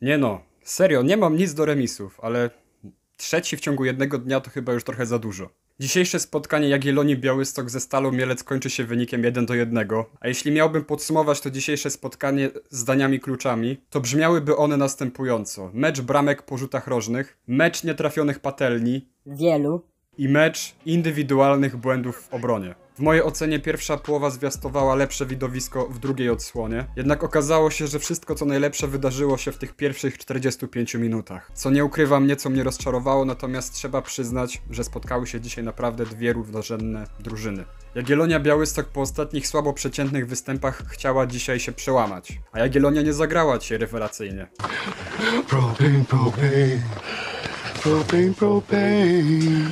Nie no, serio, nie mam nic do remisów, ale trzeci w ciągu jednego dnia to chyba już trochę za dużo. Dzisiejsze spotkanie Jagiellonii Białystok ze Stalą Mielec kończy się wynikiem 1 do 1, a jeśli miałbym podsumować to dzisiejsze spotkanie zdaniami kluczami, to brzmiałyby one następująco. Mecz bramek po rzutach rożnych, mecz nietrafionych patelni, wielu, i mecz indywidualnych błędów w obronie. W mojej ocenie pierwsza połowa zwiastowała lepsze widowisko w drugiej odsłonie, jednak okazało się, że wszystko co najlepsze wydarzyło się w tych pierwszych 45 minutach. Co nie ukrywam, nieco mnie rozczarowało, natomiast trzeba przyznać, że spotkały się dzisiaj naprawdę dwie równorzędne drużyny. Jagielonia Białystok po ostatnich słabo przeciętnych występach chciała dzisiaj się przełamać, a Jagielonia nie zagrała dzisiaj rewelacyjnie. Propane, propane. Propane, propane.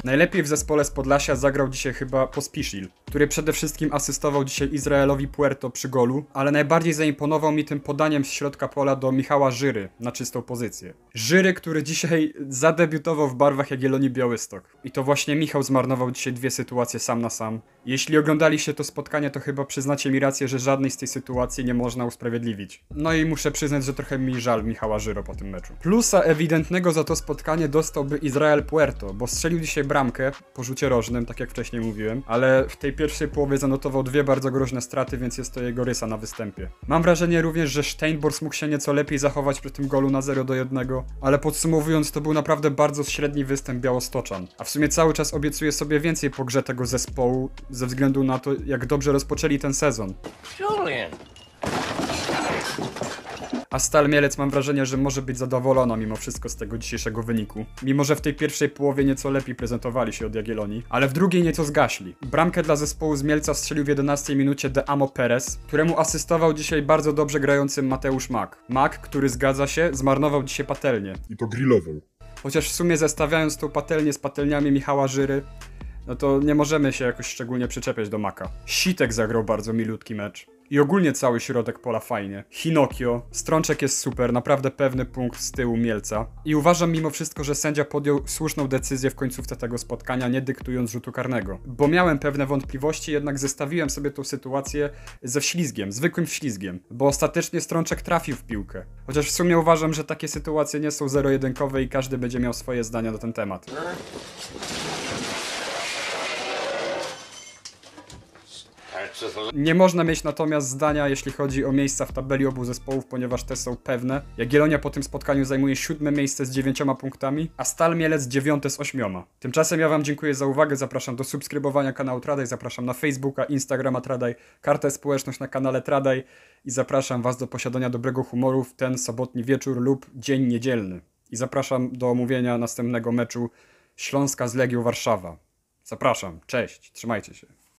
Najlepiej w zespole z Podlasia zagrał dzisiaj chyba Pospisil, który przede wszystkim asystował dzisiaj Izraelowi Puerto przy golu, ale najbardziej zaimponował mi tym podaniem z środka pola do Michała Żyry na czystą pozycję. Żyry, który dzisiaj zadebiutował w barwach Jagiellonii Białystok. I to właśnie Michał zmarnował dzisiaj dwie sytuacje sam na sam. Jeśli oglądaliście to spotkanie, to chyba przyznacie mi rację, że żadnej z tej sytuacji nie można usprawiedliwić. No i muszę przyznać, że trochę mi żal Michała Żyro po tym meczu. Plusa ewidentnego za to spotkanie dostałby Izrael Puerto, bo strzelił dzisiaj bramkę po rzucie rożnym, tak jak wcześniej mówiłem, ale w tej pierwszej połowy zanotował dwie bardzo groźne straty, więc jest to jego rysa na występie. Mam wrażenie również, że Steinbors mógł się nieco lepiej zachować przy tym golu na 0 do 1, ale podsumowując, to był naprawdę bardzo średni występ Białostoczan. A w sumie cały czas obiecuję sobie więcej po grze tego zespołu, ze względu na to, jak dobrze rozpoczęli ten sezon a Stal Mielec mam wrażenie, że może być zadowolona mimo wszystko z tego dzisiejszego wyniku. Mimo, że w tej pierwszej połowie nieco lepiej prezentowali się od Jagiellonii, ale w drugiej nieco zgaśli. Bramkę dla zespołu z Mielca strzelił w 11 minucie Amo Perez, któremu asystował dzisiaj bardzo dobrze grający Mateusz Mak. Mak, który zgadza się, zmarnował dzisiaj patelnię. I to grillował. Chociaż w sumie zestawiając tą patelnię z patelniami Michała Żyry, no to nie możemy się jakoś szczególnie przyczepiać do Maka. Sitek zagrał bardzo milutki mecz. I ogólnie cały środek pola fajnie. Hinokio, strączek jest super, naprawdę pewny punkt z tyłu Mielca. I uważam mimo wszystko, że sędzia podjął słuszną decyzję w końcówce tego spotkania, nie dyktując rzutu karnego. Bo miałem pewne wątpliwości, jednak zestawiłem sobie tą sytuację ze ślizgiem, zwykłym ślizgiem. Bo ostatecznie strączek trafił w piłkę. Chociaż w sumie uważam, że takie sytuacje nie są zero-jedynkowe i każdy będzie miał swoje zdania na ten temat. Tak, Nie można mieć natomiast zdania, jeśli chodzi o miejsca w tabeli obu zespołów, ponieważ te są pewne. Jagiellonia po tym spotkaniu zajmuje siódme miejsce z dziewięcioma punktami, a Stal Mielec dziewiąte z ośmioma. Tymczasem ja Wam dziękuję za uwagę, zapraszam do subskrybowania kanału Tradaj, zapraszam na Facebooka, Instagrama Tradaj, kartę społeczność na kanale Tradaj i zapraszam Was do posiadania dobrego humoru w ten sobotni wieczór lub dzień niedzielny. I zapraszam do omówienia następnego meczu Śląska z Legią Warszawa. Zapraszam, cześć, trzymajcie się.